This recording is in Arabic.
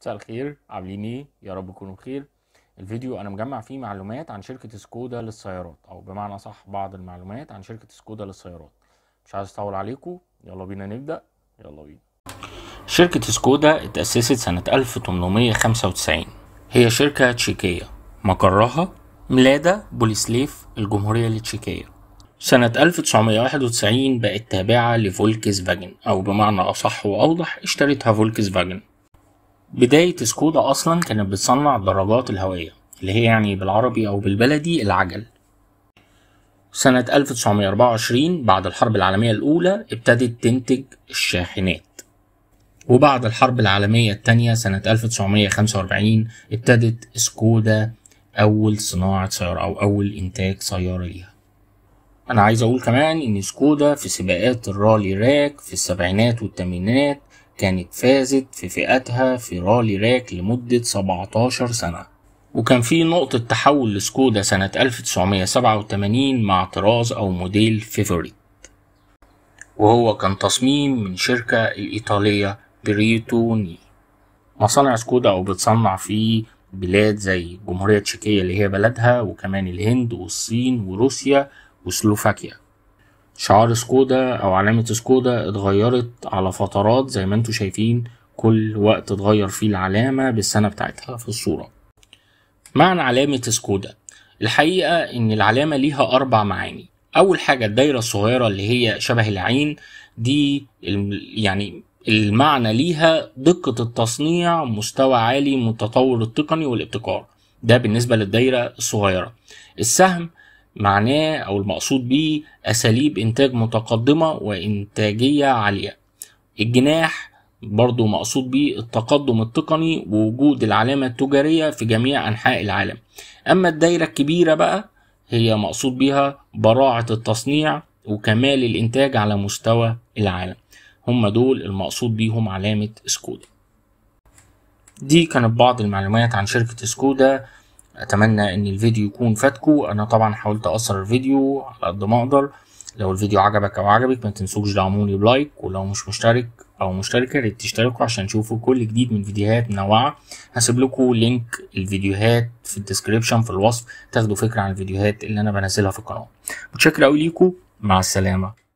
مساء الخير عاملين ايه يا رب تكونوا بخير الفيديو انا مجمع فيه معلومات عن شركه سكودا للسيارات او بمعنى صح بعض المعلومات عن شركه سكودا للسيارات مش عايز اطول عليكم يلا بينا نبدا يلا بينا شركه سكودا اتاسست سنه 1895 هي شركه تشيكيه مقرها ملادا بوليسليف الجمهوريه التشيكيه سنة 1991 بقت تابعة لفولكس فاجن أو بمعنى أصح وأوضح اشترتها فولكس فاجن بداية سكودا أصلا كانت بتصنع الدراجات الهوائية اللي هي يعني بالعربي أو بالبلدي العجل سنة 1924 بعد الحرب العالمية الأولى ابتدت تنتج الشاحنات وبعد الحرب العالمية التانية سنة 1945 ابتدت سكودا أول صناعة سيارة أو أول إنتاج سيارة ليها أنا عايز أقول كمان إن سكودا في سباقات الرالي راك في السبعينات والثمانينات كانت فازت في فئتها في رالي راك لمدة 17 سنة وكان في نقطة تحول لسكودا سنة 1987 مع طراز أو موديل فيفوريت وهو كان تصميم من شركة الإيطالية بريتوني مصانع سكودا أو بتصنع في بلاد زي الجمهورية التشيكية اللي هي بلدها وكمان الهند والصين وروسيا وسلوفاكيا شعار سكودا او علامة سكودا اتغيرت على فترات زي ما انتوا شايفين كل وقت اتغير فيه العلامة بالسنة بتاعتها في الصورة معنى علامة سكودا الحقيقة ان العلامة ليها اربع معاني اول حاجة الدايرة الصغيرة اللي هي شبه العين دي يعني المعنى ليها دقة التصنيع مستوى عالي من التطور التقني والابتكار ده بالنسبة للدايرة الصغيرة السهم معناه أو المقصود به أساليب إنتاج متقدمة وإنتاجية عالية الجناح برضو مقصود به التقدم التقني ووجود العلامة التجارية في جميع أنحاء العالم أما الدايرة الكبيرة بقى هي مقصود بها براعة التصنيع وكمال الإنتاج على مستوى العالم هم دول المقصود بيهم علامة سكودا دي كانت بعض المعلومات عن شركة سكودا اتمنى ان الفيديو يكون فاتكو انا طبعا حاولت اقصر الفيديو على قد ما اقدر لو الفيديو عجبك او عجبك ما تنسوش دعموني بلايك ولو مش مشترك او مشتركه ريت تشتركوا عشان تشوفوا كل جديد من فيديوهات منوعه هسيب لكم لينك الفيديوهات في الديسكريبشن في الوصف تاخدوا فكره عن الفيديوهات اللي انا بنزلها في القناه متشكر اوي ليكم مع السلامه